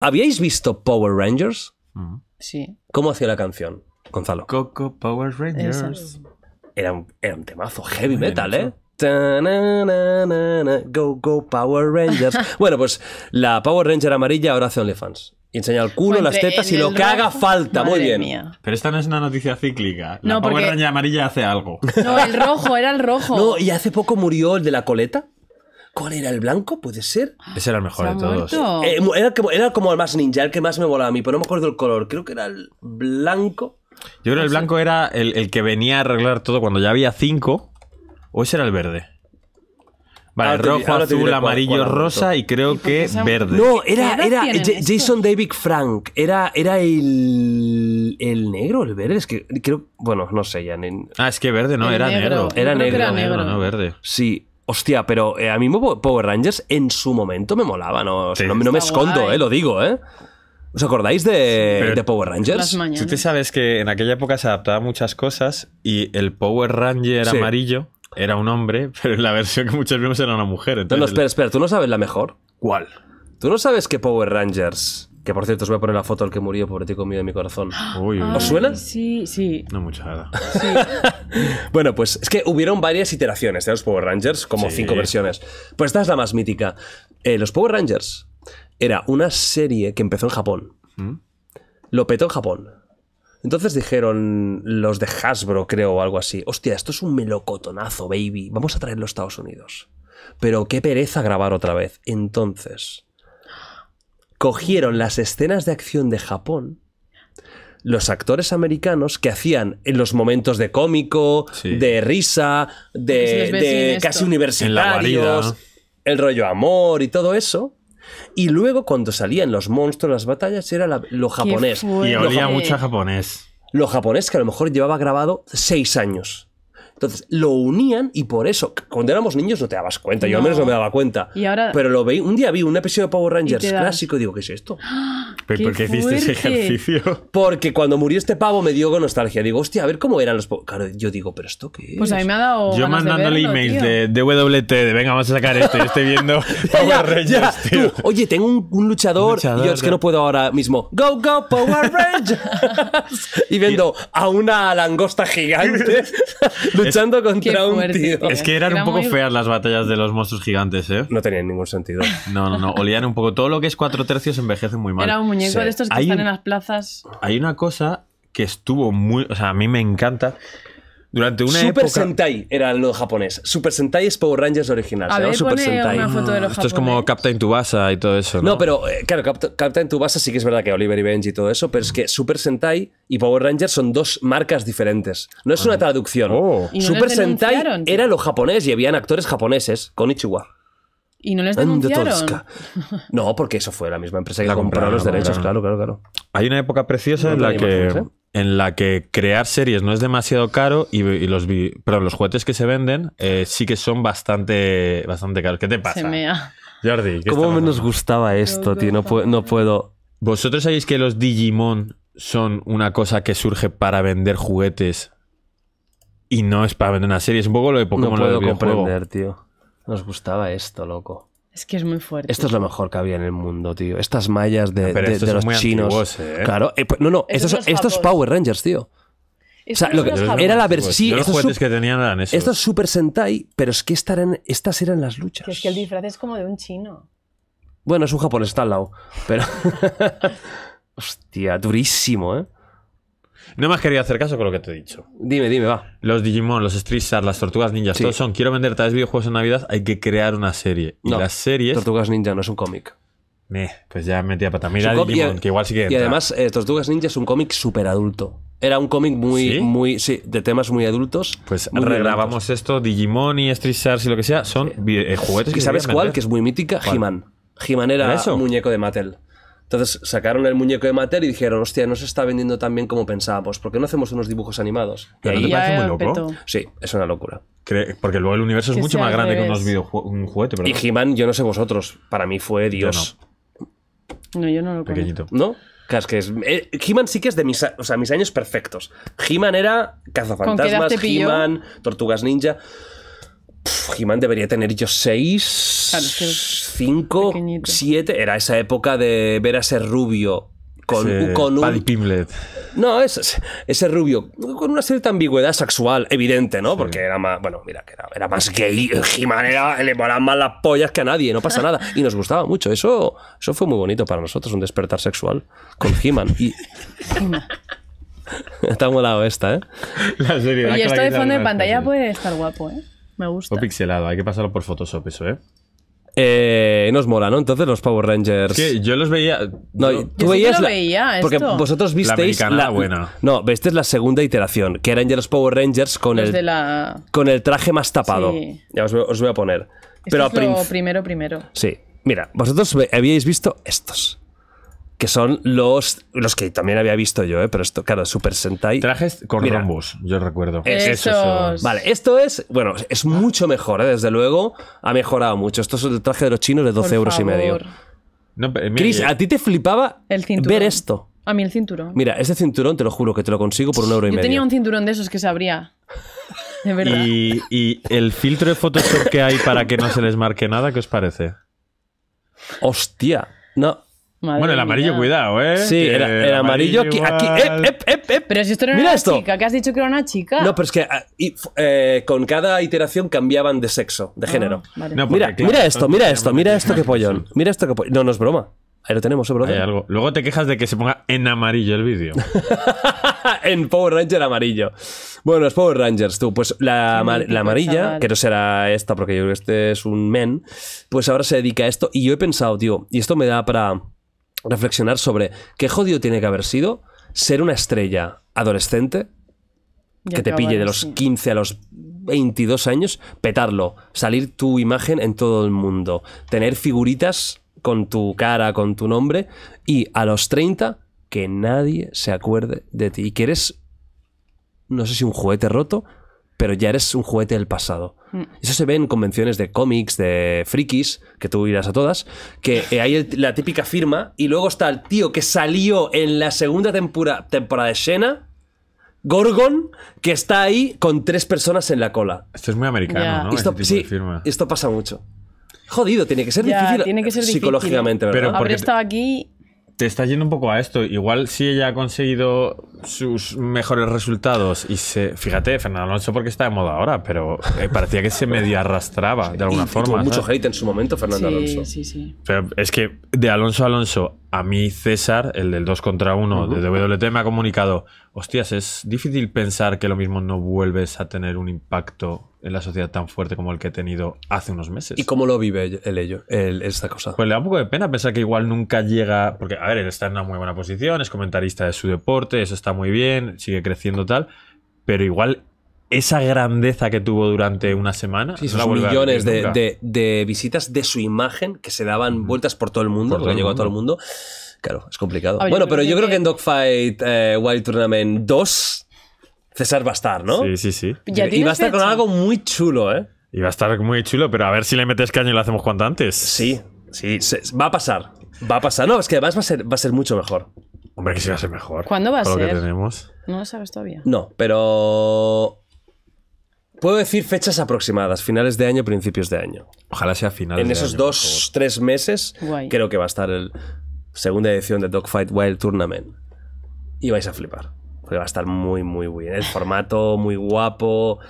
¿Habíais visto Power Rangers? Mm. Sí. ¿Cómo hacía la canción, Gonzalo? Coco Power Rangers. Era un, temazo, heavy metal, ¿eh? go, go, Power Rangers. bueno, pues la Power Ranger amarilla ahora hace OnlyFans. Y enseña el culo, las tetas y lo que haga falta. Muy bien. Pero esta no es una noticia cíclica. La Power Ranger amarilla hace algo. No, el rojo, era el rojo. No, y hace poco murió el de la coleta. ¿Cuál era el blanco? ¿Puede ser? Ese era el mejor de todos. Eh, era, como, el más ninja, el que más me volaba a mí, pero no me acuerdo el color. Creo que era el blanco. Yo creo que el blanco era el, que venía a arreglar todo cuando ya había cinco. ¿O ese era el verde? Vale, rojo, azul, amarillo, rosa y creo que verde. No, era, Jason David Frank. Era, era el, el negro, el verde. Es que creo. Bueno, no sé ya. Ah, es que verde no, era negro. Era negro, negro, no verde. Sí. Hostia, pero eh, a mí Power Rangers en su momento me molaba, ¿no? no, me escondo, eh, lo digo, ¿eh? ¿Os acordáis de, Power Rangers? Tú te sabes que en aquella época se adaptaban muchas cosas y el Power Ranger amarillo era un hombre, pero en la versión que muchos vimos era una mujer. pero espera, espera, tú no sabes la mejor. ¿Cuál? ¿Tú no sabes que Power Rangers que por cierto, os voy a poner la foto del que murió, pobre tío mío de mi corazón. ¿Os suena? Sí, sí. No mucha sí. bueno, pues es que hubieron varias iteraciones de ¿eh? los Power Rangers, como cinco versiones. Pues esta es la más mítica. Eh, los Power Rangers era una serie que empezó en Japón. ¿Mm? Lo petó en Japón. Entonces dijeron los de Hasbro, creo, o algo así. Hostia, esto es un melocotonazo, baby. Vamos a traerlo a Estados Unidos. Pero qué pereza grabar otra vez. Entonces cogieron las escenas de acción de Japón, los actores americanos que hacían en los momentos de cómico, de risa, de, casi universitarios, el rollo amor y todo eso. Y luego cuando salían los monstruos, las batallas, era lo japonés. Y olía mucho japonés. Lo japonés que a lo mejor llevaba grabado seis años. Entonces, lo unían y por eso, cuando éramos niños no te dabas cuenta, yo al menos no me daba cuenta. Pero lo veí, un día vi un episodio de Power Rangers clásico y digo, ¿qué es esto? ¡Ah! ¿Por qué, hiciste ese ejercicio? Porque cuando murió este pavo me dio con nostalgia. Digo, hostia, a ver cómo eran los... Claro, yo digo, ¿pero esto qué es? Pues a mí me ha dado... Yo ganas mandándole email de, de, WT, de venga, vamos a sacar esto, estoy viendo Power Rangers. Tío. oye, tengo un, luchador, y yo es que no puedo ahora mismo. Go, go, Power Rangers. y viendo a una langosta gigante luchando es, contra un tío. Es que eran un poco feas las batallas de los monstruos gigantes, ¿eh? No tenían ningún sentido. No, no, no. Olían un poco. Todo lo que es cuatro tercios envejece muy mal. Era un muñeco de estos que están en las plazas. Hay una cosa que estuvo muy. O sea, a mí me encanta una Super Sentai era lo japonés. Super Sentai es Power Rangers original. Esto es como Captain Tubasa y todo eso. No, pero eh, claro, Captain Tubasa sí que es verdad que Oliver y Benji y todo eso, pero es que Super Sentai y Power Rangers son dos marcas diferentes. No es una ah. traducción. Oh. Super Sentai era lo japonés y habían actores japoneses con Ichiwa. ¿Y no les denunciaron? No, porque eso fue la misma empresa que la compró los derechos, claro, claro, claro. Hay una época preciosa en la que... ¿eh? en la que crear series no es demasiado caro y, los, pero los juguetes que se venden eh, sí que son bastante, bastante caros. ¿Qué te pasa? Jordi, ¿cómo me nos gustaba esto, tío? No, no puedo. ¿Vosotros sabéis que los Digimon son una cosa que surge para vender juguetes y no es para vender una serie? Es un poco lo de Pokémon. No puedo comprender, tío. Nos gustaba esto, loco. Es que es muy fuerte. Esto es lo mejor que había en el mundo, tío. Estas mallas de, de, los chinos. ¿eh? Claro. Eh, pues, no, no, estos, Power Rangers, tío. O sea, era la versión. los juguetes que tenían eran esos. Estos Super Sentai, pero es que estas eran, las luchas. es que el disfraz es como de un chino. Bueno, es un japonés, está al lado. Pero. Hostia, durísimo, ¿eh? No me has querido hacer caso con lo que te he dicho. Dime, dime, va. Los Digimon, los Street las Tortugas Ninjas, todos son quiero vender tales videojuegos en Navidad, hay que crear una serie. y las series. Tortugas Ninja no es un cómic. pues ya metí a pata. Mira Digimon, que igual sí que. Y además, eh, Tortugas Ninja es un cómic súper adulto. Era un cómic muy, muy, sí, de temas muy adultos. Pues regrabamos esto, Digimon y Street Shards y lo que sea, son eh, juguetes. ¿Y sabes cuál? Que es muy mítica, He-Man. He-Man era, un muñeco de Mattel. Entonces sacaron el muñeco de Mattel y dijeron, hostia, no se está vendiendo tan bien como pensábamos, ¿por qué no hacemos unos dibujos animados? ¿Pero no te parece muy loco? Sí, es una locura. porque luego el universo es mucho más grande que unos un juguete. Y He-Man, yo no sé vosotros, para mí fue Dios. no. yo no lo Pequeñito. ¿No? Es que eh, He-Man sí que es de mis, o mis años perfectos. He-Man era cazafantasmas, He-Man, tortugas ninja. He-Man debería tener yo 6, 5, 7. Era esa época de ver a ese rubio con, un. Pimlet. No, ese, ese, rubio, con una cierta ambigüedad sexual, evidente, ¿no? Porque era más. Bueno, mira, era, más gay. He-Man le molaban más las pollas que a nadie, no pasa nada. Y nos gustaba mucho. Eso, eso fue muy bonito para nosotros, un despertar sexual con He-Man. Y... Está molado esta, ¿eh? La Y esto de fondo de pantalla puede estar guapo, ¿eh? Me gusta. O pixelado, hay que pasarlo por Photoshop eso, ¿eh? Eh, nos mola, ¿no? Entonces los Power Rangers. yo los veía. No, yo, tú yo veías. porque vosotros visteis. La, buena. No, visteis la segunda iteración, que eran ya los Power Rangers con, el, con el traje más tapado. Ya os, voy a poner. Pero primero, primero. Sí. Mira, vosotros habíais visto estos que son los, los que también había visto yo, ¿eh? pero esto, claro, Super Sentai. Trajes con Mira, yo recuerdo. Eso. Vale, esto es, bueno, es mucho mejor, ¿eh? desde luego, ha mejorado mucho. Esto es el traje de los chinos de 12 euros y medio. No, eh, a ti te flipaba ver esto. A mí el cinturón. Mira, ese cinturón te lo juro que te lo consigo por un euro y medio. Yo tenía un cinturón de esos que se abría. De verdad. Y, y, el filtro de Photoshop que hay para que no se les marque nada, ¿qué os parece? Hostia. No, bueno, el amarillo, cuidado, ¿eh? Sí, el, amarillo, pero si esto no era una chica, que has dicho que era una chica. No, pero es que ah, eh, con cada iteración cambiaban de sexo, de ah, género. mira, esto, mira esto, mira esto que pollón. Mira esto que No, no es broma. Ahí lo tenemos, ¿eh, Luego te quejas de que se ponga en amarillo el vídeo. en Power Ranger amarillo. Bueno, es Power Rangers, tú. Pues la, amarilla, que no será esta porque yo creo que este es un men, pues ahora se dedica a esto. Y yo he pensado, tío, y esto me da para reflexionar sobre qué jodido tiene que haber sido ser una estrella adolescente que te pille de los 15 a los 22 años, petarlo, salir tu imagen en todo el mundo, tener figuritas con tu cara, con tu nombre, y a los 30 que nadie se acuerde de ti y que eres, no sé si un juguete roto pero ya eres un juguete del pasado. Mm. Eso se ve en convenciones de cómics, de frikis, que tú irás a todas, que eh, hay la típica firma y luego está el tío que salió en la segunda temporada de Shena. Gorgon, que está ahí con tres personas en la cola. Esto es muy americano, ¿no? Este esto, pasa mucho jodido, tiene que ser difícil tiene que ser eh, psicológicamente, ¿verdad? Pero porque... estado aquí te está yendo un poco a esto. Igual si ella ha conseguido sus mejores resultados y se. Fíjate, Fernando Alonso porque está de moda ahora, pero eh, parecía que se medio arrastraba de alguna forma. mucho hate en su momento, Fernando sí, Alonso. Sí, sí. Pero es que de Alonso a Alonso a mí César, el del 2 contra 1 de WT, me ha comunicado, hostias, es difícil pensar que lo mismo no vuelves a tener un impacto en la sociedad tan fuerte como el que he tenido hace unos meses. ¿Y cómo lo vive el ello, esta cosa? Pues le da un poco de pena pensar que igual nunca llega, porque, a ver, él está en una muy buena posición, es comentarista de su deporte, eso está muy bien, sigue creciendo tal, pero igual esa grandeza que tuvo durante una semana. Sí, esos millones de, visitas de su imagen que se daban vueltas por todo el mundo, porque llegó a todo el mundo. Claro, es complicado. bueno, pero yo creo que en Dogfight eh, Wild Tournament 2, César va a estar, ¿no? Sí, sí, sí. y va a estar con algo muy chulo, ¿eh? Y va a estar muy chulo, pero a ver si le metes caño y lo hacemos cuanto antes. Sí, sí, va a pasar. Va a pasar. No, es que además va a ser, va a ser mucho mejor. Hombre, que sí va a ser mejor. ¿Cuándo va a ser? Lo tenemos. No lo sabes todavía. No, pero Puedo decir fechas aproximadas, finales de año, principios de año. Ojalá sea finales. En esos dos, tres meses, creo que va a estar el segunda edición de Dogfight Wild Tournament. Y vais a flipar. Porque va a estar muy, muy bien. El formato muy guapo.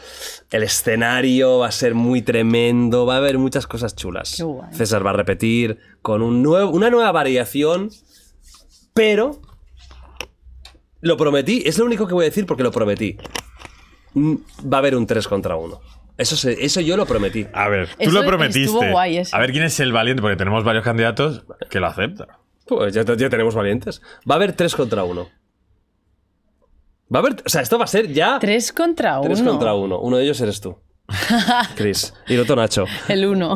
El escenario va a ser muy tremendo. Va a haber muchas cosas chulas. César va a repetir con un nuevo, una nueva variación. Pero. Lo prometí. Es lo único que voy a decir porque lo prometí va a haber un 3 contra 1. Eso, se, eso yo lo prometí. A ver, tú lo prometiste. A ver quién es el valiente, porque tenemos varios candidatos que lo aceptan. Pues ya, ya tenemos valientes. Va a haber 3 contra 1. Va a haber, o sea, esto va a ser ya. 3 contra 1 3 contra uno. Uno de ellos eres tú. Chris. Y el otro Nacho. El 1